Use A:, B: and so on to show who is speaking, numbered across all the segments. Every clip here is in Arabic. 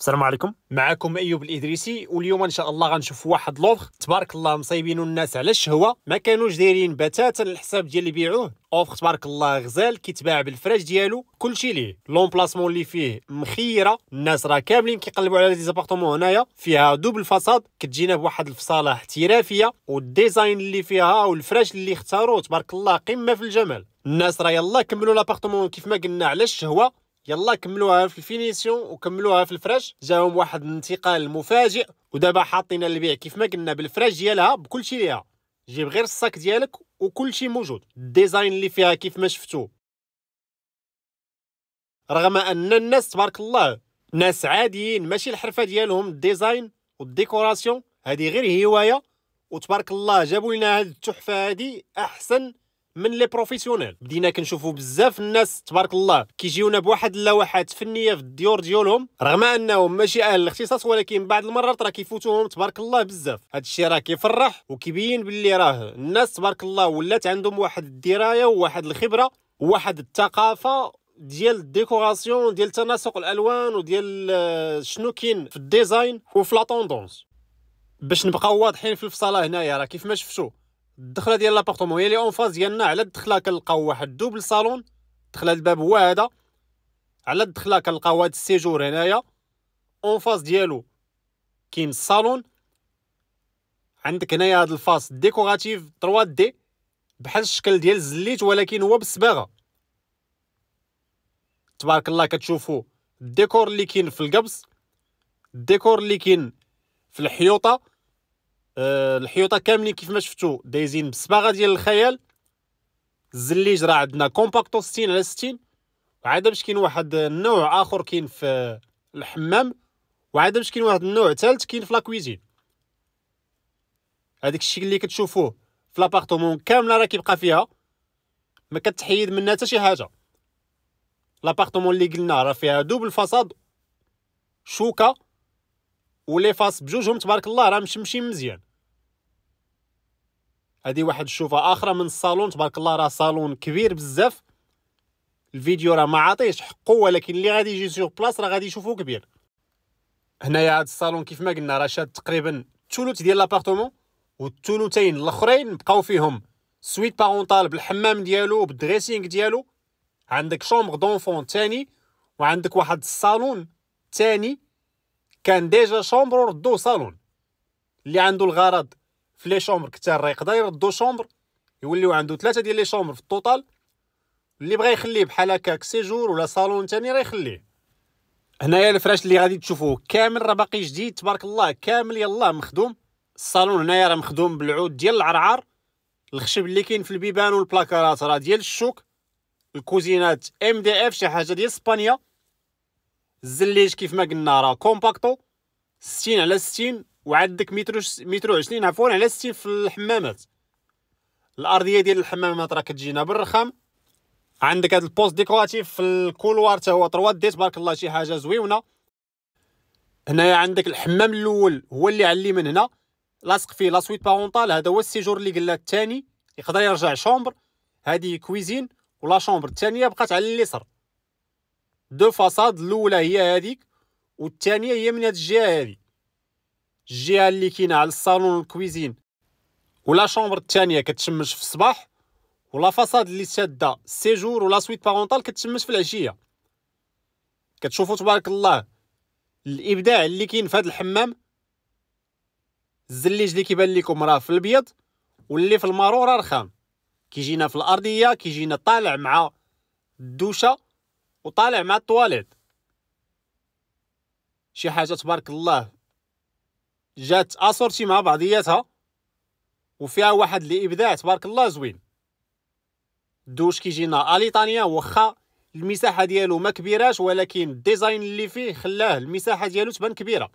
A: السلام عليكم معكم ايوب الادريسي واليوم ان شاء الله غنشوف واحد لوفر تبارك الله مصايبينو الناس على الشهوه ما كانوش دايرين بتاتا الحساب ديال اللي بيعوه اوفر تبارك الله غزال كيتباع بالفراش ديالو كلشي ليه لومبلاسمون اللي فيه مخيره الناس راه كاملين كيقلبوا على لي هنايا فيها دوبل فصاد كتجينا بواحد الفصاله احترافيه والديزاين اللي فيها والفراش اللي اختاروه تبارك الله قمه في الجمال الناس راه يلاه كملوا لابارتمون كيف ما قلنا على الشهوه يلا كملوها في الفينيسيون وكملوها في الفراش جاهم واحد الانتقال مفاجئ ودابا حاطين البيع كيف ما قلنا بالفراش ديالها بكل شيء ليها جيب غير الصاك ديالك وكل شيء موجود الديزاين اللي فيها كيف ما شفتو رغم ان الناس تبارك الله ناس عاديين ماشي الحرفه ديالهم الديزاين والديكوراسيون هذه غير هوايه وتبارك الله جابوا لنا هذه التحفه هذه احسن من لي بروفيسيونيل بدينا كنشوفوا بزاف الناس تبارك الله كيجيونا بواحد اللوحات فنيه في الديور ديالهم رغم انهم ماشي اهل الاختصاص ولكن بعض المرات راه كيفوتوهم تبارك الله بزاف هذا الشيء راه كيفرح وكيبين باللي راه الناس تبارك الله ولات عندهم واحد الدرايه وواحد الخبره وواحد الثقافه ديال الديكوراسيون ديال تناسق الالوان وديال آه، شنو كاين في الديزاين وفي لا باش نبقاو واضحين في الفصاله هنايا راه كيف ما شفتوا الدخله ديال لابارتومون هي اللي اون فاز ديالنا على الدخله كنلقاو واحد دوبل صالون دخله الباب هو هذا على الدخله كنلقاو هاد السيجور هنايا اون فاز ديالو كاين الصالون عندك هنايا هاد الفاس ديكوراتيف 3 دي بحال الشكل ديال الزليت ولكن هو بالصباغه تبارك الله كتشوفوا الديكور اللي كاين في القبص الديكور اللي كاين في الحيوطه آه، الحيوطه كاملين كيف ما شفتوا دايزين بصباغه ديال الخيال الزليج راه عندنا كومباكتو 60 على 60 وعاد باش كاين واحد النوع اخر كاين في الحمام وعاد باش كاين واحد النوع ثالث كاين في لاكويزين هذاك الشيء اللي كتشوفوه في لابارتومون كامله راه كيبقى فيها ما كتحيد منها حتى شي حاجه لابارتومون اللي قلنا راه فيها دوبل فاصاد شوكه ولي فاس بجوجهم تبارك الله راه مشمشين مزيان هذه واحد الشوفه اخرى من الصالون تبارك الله راه صالون كبير بزاف الفيديو راه ما عاطيش حقه ولكن اللي غادي يجي سيغ بلاص راه غادي يشوفو كبير هنايا هاد الصالون كيف ما قلنا راه شاد تقريبا الثلث ديال لابارتومون والثلثين الاخرين بقاو فيهم سويت بارونتال بالحمام ديالو بالدريسينغ ديالو عندك شومبر دونفون تاني وعندك واحد الصالون تاني كان ديجا شومبر ردو صالون اللي عنده الغرض في لي شومبر كثار راه يقدر يردو شومبر يوليو عنده ثلاثه ديال لي شومبر في التوتال اللي بغى يخليه بحال هكاك سيجور ولا صالون ثاني راه يخليه هنايا الفراش اللي غادي تشوفوه كامل راه باقي جديد تبارك الله كامل يلاه مخدوم الصالون هنايا راه مخدوم بالعود ديال العرعر الخشب اللي كاين في البيبان والبلاكارات راه ديال الشوك الكوزينات ام دي اف شي حاجه ديال اسبانيا الزليج كيف ما قلنا راه كومباكتو 60 على 60 وعندك متر متر وعشرين عفوا على ستين في الحمامات الارضيه ديال الحمامات راه كتجينا بالرخام عندك هذا البوست ديكوراتيف في الكولوار حتى هو 3 دي تبارك الله شي حاجه زويونه هنايا عندك الحمام الاول هو اللي علي من هنا لاصق فيه لاسويت سويت بارونطال هذا هو السيجور اللي قلنا الثاني يقدر يرجع شومبر هذه كويزين ولا شومبر الثانيه بقات على اليسر دو فاصاد الاولى هي هذيك والثانيه هي من هذه الجهه هذه الجهه اللي كاينه على الصالون الكويزين ولا شومبر الثانيه كتشمش في الصباح ولا فاصاد اللي شاده السيجور ولا سويت بارونطال كتشمش في العشيه كتشوفوا تبارك الله الابداع اللي كاين في هذا الحمام الزليج اللي كيبان لكم راه في الابيض واللي في المارو راه رخام كيجينا في الارضيه كيجينا طالع مع الدوشه وطالع مع الطواليت شي حاجه تبارك الله جات اسورتي مع بعضياتها وفيها واحد الابداع تبارك الله زوين دوش كيجينا اليطانيا واخا المساحه ديالو ما كبيراش ولكن الديزاين اللي فيه خلاه المساحه ديالو تبان كبيره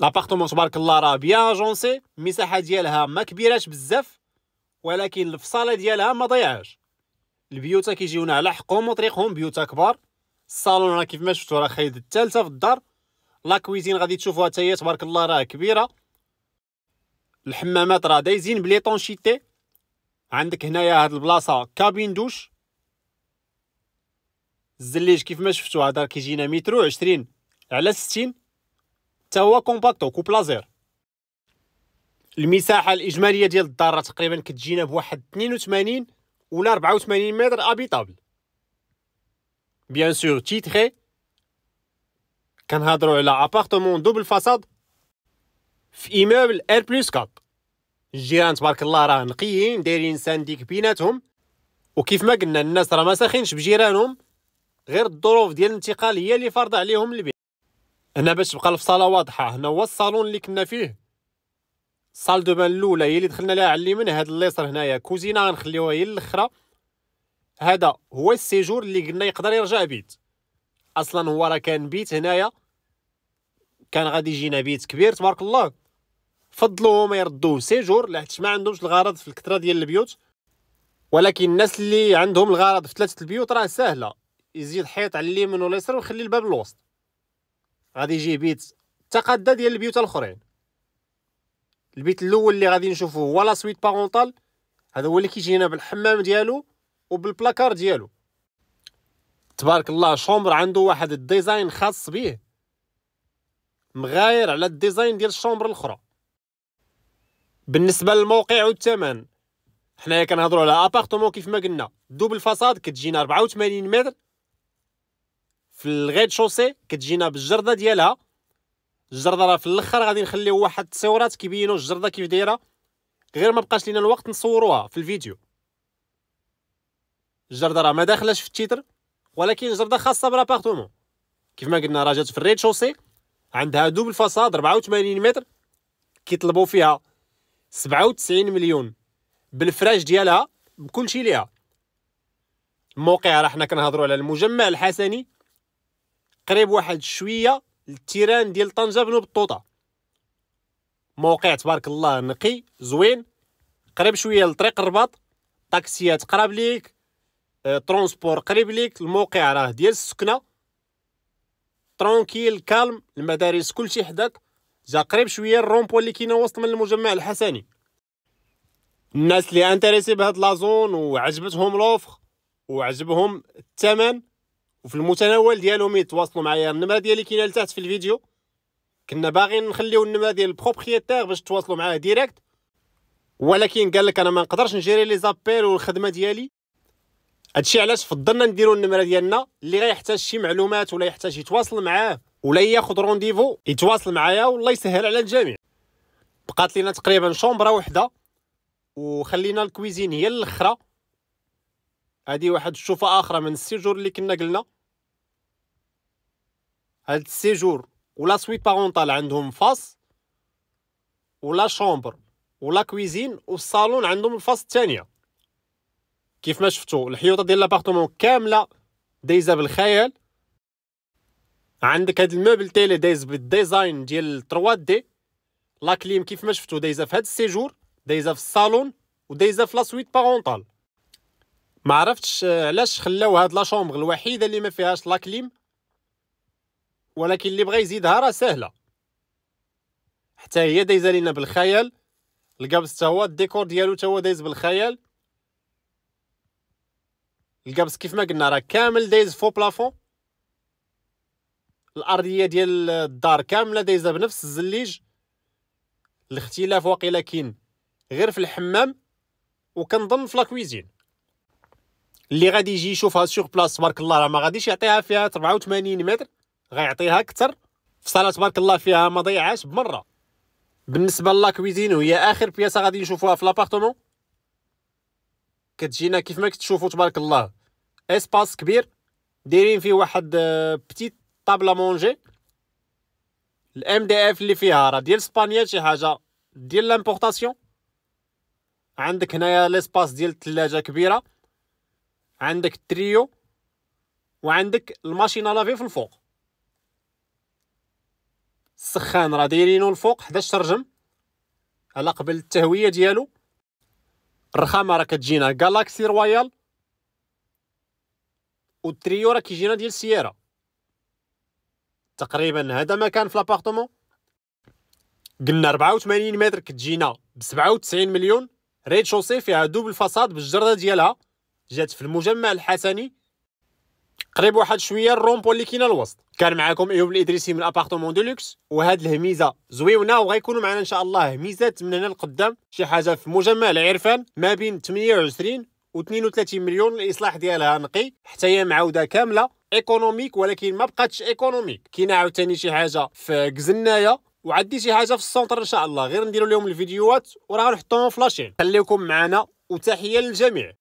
A: لابارتمون تبارك الله راه بيان جونسي المساحه ديالها ما كبيراش بزاف ولكن الفصاله ديالها ما ضيعاش البيوتا كيجيونا على حقهم وطريقهم بيوتا كبار الصالون راه كيف ما شفتو راه خايد الثالثه في الدار لا كويزين غادي تشوفوها حتى هي تبارك الله راه كبيره الحمامات راه دايزين بلي طونشيتي عندك هنايا هاد البلاصه كابين دوش الزليج كيف ما شفتوا هذا كيجينا مترو عشرين على ستين حتى هو كومباكتو كوبلازير المساحه الاجماليه ديال الدار تقريبا كتجينا بواحد 82 ولا 84 متر ابيطابل بيان سور تيتري هادرو على ابارتمون دوبل فاساد في ايموبل ار بلس 4 الجيران تبارك الله راه نقيين دايرين سانديك بيناتهم وكيف ما قلنا الناس راه ما ساخينش بجيرانهم غير الظروف ديال الانتقال هي اللي فرض عليهم البيع هنا باش تبقى الفصاله واضحه هنا هو الصالون اللي كنا فيه صال دو بان الاولى هي اللي دخلنا لها على اليمين هاد الليصر هنايا كوزينه غنخليوها هي الاخرى هذا هو السيجور اللي قلنا يقدر يرجع بيت اصلا هو راه كان بيت هنايا كان غادي يجينا بيت كبير تبارك الله فضلوا ما يردوه سيجور لحيت ما عندهمش الغرض في الكثره ديال البيوت ولكن الناس اللي عندهم الغرض في ثلاثه البيوت راه سهله يزيد حيط على اليمين واليسار ويخلي الباب الوسط غادي يجي بيت تقدى ديال البيوت الاخرين البيت الاول اللي غادي نشوفوه هو لا سويت بارونتال هذا هو اللي كيجينا بالحمام ديالو وبالبلاكار ديالو تبارك الله شومبر عنده واحد الديزاين خاص بيه مغاير على الديزاين ديال الشومبر الاخرى بالنسبه للموقع والثمن حنايا كنهضروا على ابارتمون كيف ما قلنا دوبل فصاد كتجينا 84 متر في الغيد شوسي كتجينا بالجرده ديالها الجرده راه في الاخر غادي نخليو واحد التصويرات كيبينوا الجرده كيف دايره غير ما بقاش لينا الوقت نصوروها في الفيديو الجرده راه ما داخلاش في التيتر ولكن جرده خاصه بالابارتومون كيف ما قلنا راه جات في الريد شوسي عندها دوبل فاصاد 84 متر كيطلبوا فيها 97 مليون بالفراش ديالها بكل شيء ليها الموقع راه حنا كنهضروا على المجمع الحسني قريب واحد شويه للتيران ديال طنجه بنو بطوطه موقع تبارك الله نقي زوين قريب شويه لطريق الرباط طاكسيات قراب ليك آه، ترونسبور قريب ليك الموقع راه ديال السكنه ترونكيل كالم المدارس كلشي حداك جا قريب شويه الرومبو اللي كاينه وسط من المجمع الحسني الناس اللي انتريسي بهاد لازون وعجبتهم لوفر وعجبهم الثمن وفي المتناول ديالهم يتواصلوا معايا النمره ديالي كاينه لتحت في الفيديو كنا باغيين نخليو النمره ديال البروبريتير باش تواصلوا معاه ديريكت ولكن قال لك انا ما نقدرش نجيري لي زابيل والخدمه ديالي هادشي علاش فضلنا نديرو النمره ديالنا اللي غيحتاج شي معلومات ولا يحتاج يتواصل معاه ولا ياخذ رونديفو يتواصل معايا والله يسهل على الجميع بقات لينا تقريبا شومبره وحده وخلينا الكويزين هي الاخرى هادي واحد الشوفه اخرى من السيجور اللي كنا قلنا هاد السيجور ولا سويت بارونتال عندهم فاس ولا شومبر ولا كويزين والصالون عندهم الفاس الثانيه كيف ما شفتوا الحيوطه ديال لابارتمون كامله دايزه بالخيال عندك هاد الموبل تيلي دايز بالديزاين ديال 3 دي لا كليم كيف ما شفتوا دايزه في هاد السيجور دايزه في الصالون ودايزه في لا سويت بارونطال ما عرفتش علاش خلاو هاد لا شومبر الوحيده اللي ما فيهاش لا كليم ولكن اللي بغى يزيدها راه سهله حتى هي دايزه لينا بالخيال القابس تا هو الديكور ديالو تا هو دايز بالخيال القبس كيف ما قلنا راه كامل دايز فو بلافون الارضيه ديال الدار كامله دايزه بنفس الزليج الاختلاف واقيلا كاين غير في الحمام وكنظن في لاكويزين اللي غادي يجي يشوفها سوغ بلاص تبارك الله راه ما غاديش يعطيها فيها 84 متر غيعطيها اكثر في صاله تبارك الله فيها ما ضيعاش بمره بالنسبه للاكويزين وهي اخر بياسه غادي نشوفوها في لابارتمون كتجينا كيف ما كتشوفوا تبارك الله اسباس كبير دايرين فيه واحد بتيت طابلا مونجي الام دي اف اللي فيها راه ديال اسبانيا شي حاجه ديال لامبورطاسيون عندك هنايا ليسباس ديال الثلاجه كبيره عندك التريو وعندك الماشين لافي في الفوق السخان راه دايرينو الفوق حدا الشرجم على قبل التهويه ديالو الرخامه راه كتجينا جالاكسي رويال والتريو راه كيجينا ديال سيارة تقريبا هذا ما كان في لابارتمون قلنا 84 متر كتجينا ب 97 مليون ريد شوسي فيها دوبل فاصاد بالجرده ديالها جات في المجمع الحسني قريب واحد شويه الرومبو اللي كاينه الوسط كان معاكم ايوب الادريسي من ابارتمون دو لوكس وهاد الهميزه زويونه وغيكونوا معنا ان شاء الله هميزات من هنا لقدام شي حاجه في مجمع العرفان ما بين 28 و 32 مليون الاصلاح ديالها نقي حتى هي معوده كامله ايكونوميك ولكن ما بقاتش ايكونوميك كاينه عاوتاني شي حاجه في كزنايه وعدي شي حاجه في السونتر ان شاء الله غير نديروا لهم الفيديوهات وراه نحطوهم فلاشين خليكم معنا وتحيه للجميع